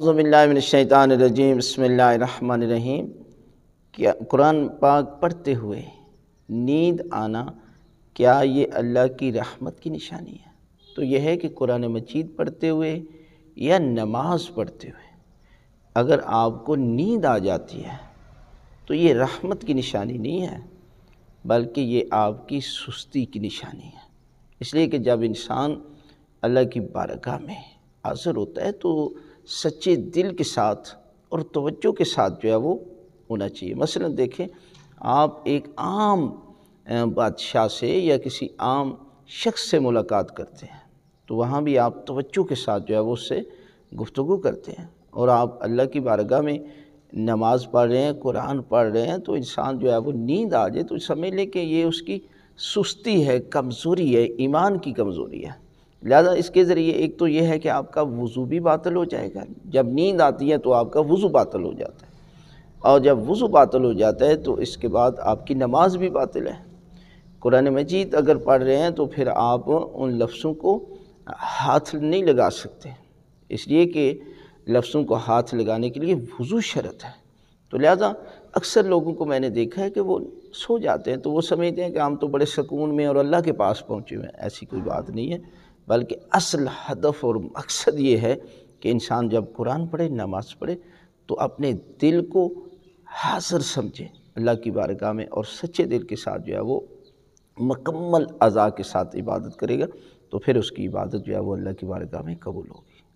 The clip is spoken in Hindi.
रजीम बसमीम कुरान पाक पढ़ते हुए नींद आना क्या ये अल्लाह की रहमत की निशानी है तो यह है कि कुरान मजीद पढ़ते हुए या नमाज पढ़ते हुए अगर आपको नींद आ जाती है तो ये रहमत की निशानी नहीं है बल्कि ये आपकी सुस्ती की निशानी है इसलिए कि जब इंसान अल्लाह की बारगाह में हाजिर होता है तो सच्चे दिल के साथ और तवज्जो के साथ जो है वो होना चाहिए मसलन देखें आप एक आम बादशाह से या किसी आम शख्स से मुलाकात करते हैं तो वहाँ भी आप तवज्जो के साथ जो है वो उससे गुफ्तु करते हैं और आप अल्लाह की बारगाह में नमाज़ पढ़ रहे हैं कुरान पढ़ रहे हैं तो इंसान जो है वो नींद आ जाए तो समझ लें कि ये उसकी सुस्ती है कमज़ोरी है ईमान की कमज़ोरी है लिहाजा इसके ज़रिए एक तो ये है कि आपका वज़ू भी बातल हो जाएगा जब नींद आती है तो आपका वज़ू बातल हो जाता है और जब वज़ू बातल हो जाता है तो इसके बाद आपकी नमाज भी बातल है कुरान मजीद अगर पढ़ रहे हैं तो फिर आप उन लफ्ज़ों को हाथ नहीं लगा सकते इसलिए कि लफ्ज़ों को हाथ लगाने के लिए वज़ू शरत है तो लिहाजा अक्सर लोगों को मैंने देखा है कि वो सो जाते हैं तो वो समझते हैं कि हम तो बड़े सकून में और अल्लाह के पास पहुँचे हुए हैं ऐसी कोई बात नहीं है बल्कि असल हदफ और मकसद ये है कि इंसान जब कुरान पढ़े नमाज़ पढ़े तो अपने दिल को हाजिर समझे अल्लाह की बारगाह में और सच्चे दिल के साथ जो है वो मकम्मल अज़ा के साथ इबादत करेगा तो फिर उसकी इबादत जो है वो अल्लाह की बारगाह में कबूल होगी